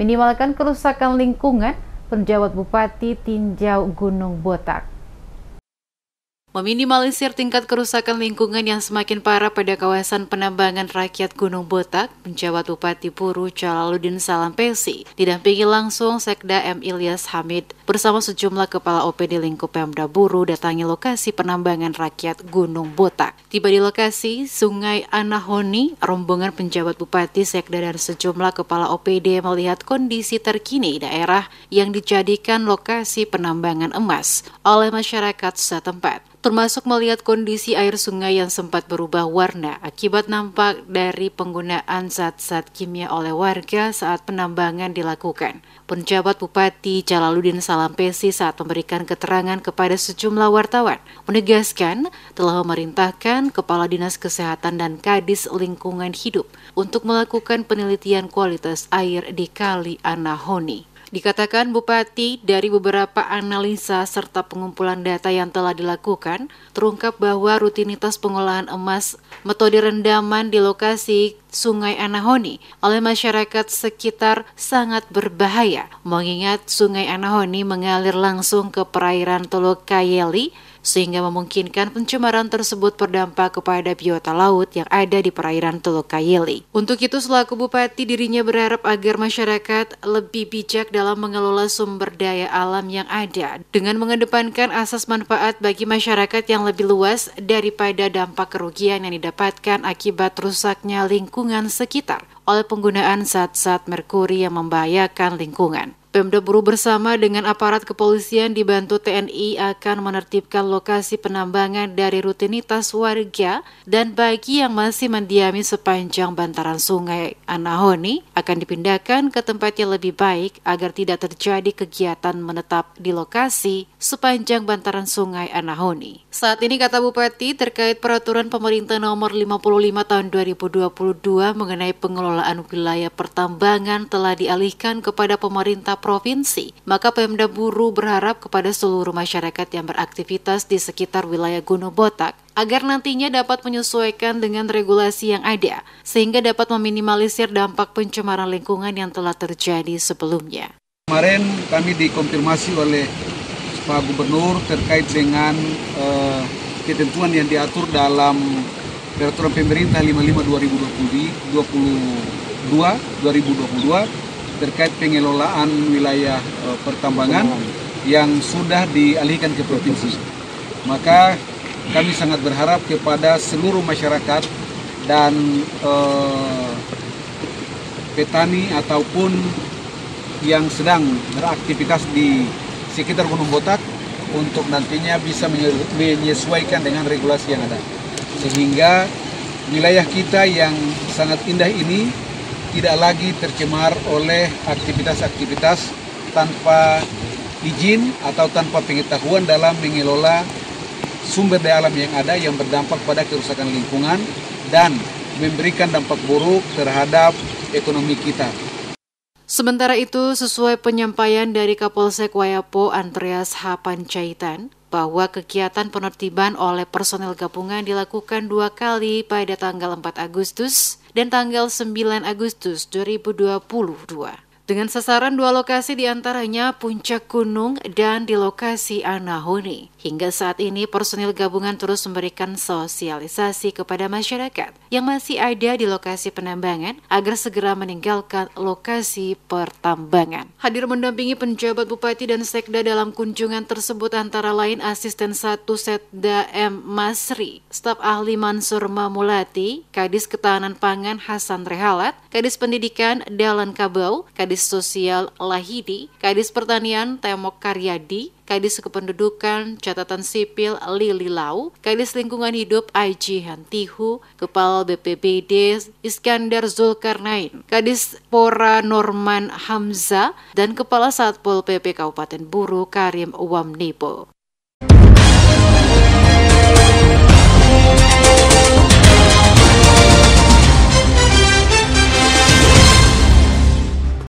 minimalkan kerusakan lingkungan, penjabat Bupati Tinjau Gunung Botak. Meminimalisir tingkat kerusakan lingkungan yang semakin parah pada kawasan penambangan rakyat Gunung Botak, penjabat Bupati Puru Jalaluddin Salampesi didampingi langsung Sekda M. Ilyas Hamid bersama sejumlah kepala OPD lingkup Pemda Buru datangi lokasi penambangan rakyat Gunung Botak. Tiba di lokasi Sungai Anahoni, rombongan penjabat Bupati Sekda dan sejumlah kepala OPD melihat kondisi terkini daerah yang dijadikan lokasi penambangan emas oleh masyarakat setempat termasuk melihat kondisi air sungai yang sempat berubah warna akibat nampak dari penggunaan zat-zat kimia oleh warga saat penambangan dilakukan. Penjabat Bupati Jalaluddin Salampesi saat memberikan keterangan kepada sejumlah wartawan menegaskan telah memerintahkan Kepala Dinas Kesehatan dan Kadis Lingkungan Hidup untuk melakukan penelitian kualitas air di Kali Anahoni. Dikatakan Bupati dari beberapa analisa serta pengumpulan data yang telah dilakukan, terungkap bahwa rutinitas pengolahan emas metode rendaman di lokasi Sungai Anahoni oleh masyarakat sekitar sangat berbahaya, mengingat Sungai Anahoni mengalir langsung ke perairan Teluk Kayeli, sehingga memungkinkan pencemaran tersebut berdampak kepada biota laut yang ada di perairan Teluk Kayeli. Untuk itu, selaku bupati dirinya berharap agar masyarakat lebih bijak dalam mengelola sumber daya alam yang ada dengan mengedepankan asas manfaat bagi masyarakat yang lebih luas daripada dampak kerugian yang didapatkan akibat rusaknya lingkungan lingkungan sekitar oleh penggunaan zat-zat merkuri yang membahayakan lingkungan. Pemda Buru bersama dengan aparat kepolisian dibantu TNI akan menertibkan lokasi penambangan dari rutinitas warga dan bagi yang masih mendiami sepanjang bantaran sungai Anahoni akan dipindahkan ke tempat yang lebih baik agar tidak terjadi kegiatan menetap di lokasi sepanjang bantaran sungai Anahoni. Saat ini kata Bupati terkait peraturan pemerintah nomor 55 tahun 2022 mengenai pengelolaan wilayah pertambangan telah dialihkan kepada pemerintah provinsi. Maka Pemda Buru berharap kepada seluruh masyarakat yang beraktivitas di sekitar wilayah Gunung Botak agar nantinya dapat menyesuaikan dengan regulasi yang ada, sehingga dapat meminimalisir dampak pencemaran lingkungan yang telah terjadi sebelumnya. Kemarin kami dikonfirmasi oleh Pak Gubernur terkait dengan eh, ketentuan yang diatur dalam Peraturan Pemerintah 55 2022 2022 terkait pengelolaan wilayah uh, pertambangan yang sudah dialihkan ke provinsi. Maka kami sangat berharap kepada seluruh masyarakat dan uh, petani ataupun yang sedang beraktivitas di sekitar Gunung Botak untuk nantinya bisa menyesuaikan dengan regulasi yang ada. Sehingga wilayah kita yang sangat indah ini tidak lagi tercemar oleh aktivitas-aktivitas tanpa izin atau tanpa pengetahuan dalam mengelola sumber daya alam yang ada yang berdampak pada kerusakan lingkungan dan memberikan dampak buruk terhadap ekonomi kita. Sementara itu, sesuai penyampaian dari Kapolsek Wayapo Andreas H. Pancaitan, bahwa kegiatan penertiban oleh personel gabungan dilakukan dua kali pada tanggal 4 Agustus dan tanggal 9 Agustus 2022 dengan sasaran dua lokasi diantaranya Puncak Gunung dan di lokasi Anahoni. Hingga saat ini, personil gabungan terus memberikan sosialisasi kepada masyarakat yang masih ada di lokasi penambangan agar segera meninggalkan lokasi pertambangan. Hadir mendampingi penjabat bupati dan sekda dalam kunjungan tersebut antara lain asisten satu Setda M. Masri, staf ahli Mansur Mamulati, Kadis Ketahanan Pangan Hasan Rehalat, Kadis Pendidikan Dalan Kabau, Kadis Sosial Lahidi, Kadis Pertanian Temok Karyadi, Kadis Kependudukan Catatan Sipil Lili Lau, Kadis Lingkungan Hidup IG Hantihu, Kepala BPBD Iskandar Zulkarnain, Kadis Pora Norman Hamza dan Kepala Satpol PP Kabupaten Buru Karim Wamnipo.